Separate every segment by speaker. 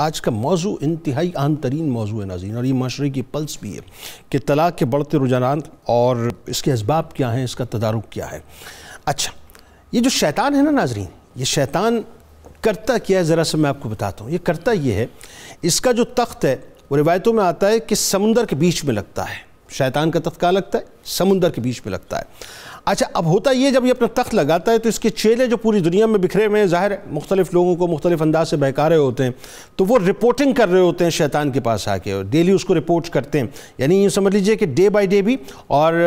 Speaker 1: आज का मौजू इंतहाई अहम तरीन मौजू है नाजीन और ये माशरे की पल्स भी है कि तलाक के बढ़ते रुझान और इसके इसबाब क्या हैं इसका तदारुक क्या है अच्छा ये जो शैतान है ना नाजरीन ये शैतान करता क्या है ज़रा सा मैं आपको बताता हूँ ये करता ये है इसका जो तख्त है वो रिवायतों में आता है कि समुंदर के बीच में लगता है शैतान का तख्त कहाँ लगता है समुंदर के बीच में लगता है अच्छा अब होता ये जब ये अपना तख्त लगाता है तो इसके चेले जो पूरी दुनिया में बिखरे हुए हैं ज़ाहिर मुख्तलिफ लोगों को मुख्तलिफ अंदाज से बहका रहे होते हैं तो वो रिपोर्टिंग कर रहे होते हैं शैतान के पास आके और डेली उसको रिपोर्ट करते हैं यानी ये समझ लीजिए कि डे बाई डे भी और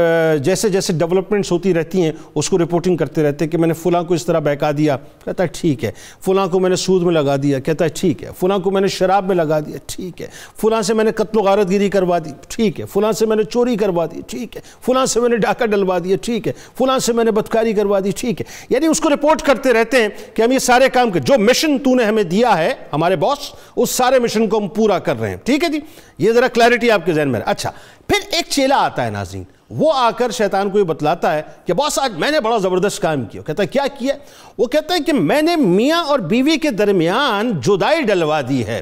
Speaker 1: जैसे जैसे डेवलपमेंट्स होती रहती हैं उसको रिपोर्टिंग करते रहते हैं कि मैंने फ़लाँ को इस तरह बहका दिया कहता है ठीक है फ़लाँ को मैंने सूद में लगा दिया कहता है ठीक है फ़लाँ को मैंने शराब में लगा दिया ठीक है फ़लाँ से मैंने कत्लो गारतगिरी करवा दी ठीक है फ़लाँ से मैंने चोरी करवा दी ठीक है फलां से मैंने डाका डलवा दिया ठीक है फलां से मैंने बदकारी करवा दी ठीक है यानी उसको रिपोर्ट करते रहते हैं कि हम ये सारे काम कर जो मिशन तूने हमें दिया है हमारे बॉस उस सारे मिशन को हम पूरा कर रहे हैं ठीक है जी ये ज़रा क्लैरिटी आपके जहन में अच्छा फिर एक चेला आता है नाजीन वो आकर शैतान को ये बतलाता है कि बॉस आज मैंने बड़ा ज़बरदस्त काम किया कहता है क्या किया वो कहता है कि मैंने मियाँ और बीवी के दरमियान जुदाई डलवा दी है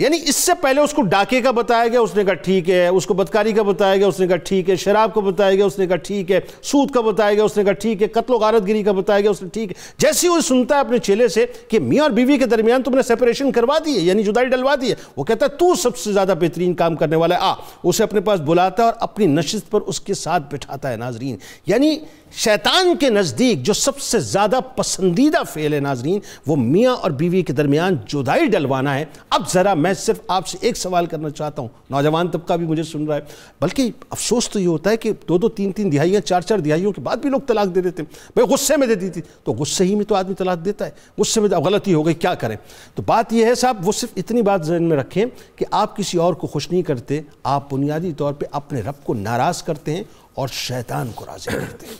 Speaker 1: यानी इससे पहले उसको डाके का बताया गया उसने कहा ठीक है उसको बदकारी का बताया गया उसने कहा ठीक है शराब का बताया गया उसने कहा ठीक है सूद का बताया गया उसने कहा ठीक है कत्लो गारतगिरी का बताया गया उसने ठीक है जैसे वो सुनता है अपने चेले से कि मियाँ और बीवी के दरमियान तुमने सेपरेशन करवा दी है यानी जुदाई डलवा दी है वो कहता है तू सबसे ज़्यादा बेहतरीन काम करने वाला है आ उसे अपने पास बुलाता है और अपनी नशस्त पर उसके साथ बिठाता है नाजरीन यानी शैतान के नज़दीक जो सबसे ज़्यादा पसंदीदा फेल है नाजरीन वो मियाँ और बीवी के दरमियान जुदाई डलवाना है अब ज़रा मैं सिर्फ आपसे एक सवाल करना चाहता हूँ नौजवान तबका भी मुझे सुन रहा है बल्कि अफसोस तो ये होता है कि दो दो तीन तीन दिहाइयाँ चार चार दिहाइयों के बाद भी लोग तलाक दे देते हैं भाई गुस्से में दे थी तो गुस्से ही में तो आदमी तलाक देता है गुस्से में तो गलती हो गई क्या करें तो बात यह है साहब वो सिर्फ इतनी बात जहन में रखें कि आप किसी और को खुश नहीं करते आप बुनियादी तौर पर अपने रब को नाराज़ करते हैं और शैतान को राज़ी करते हैं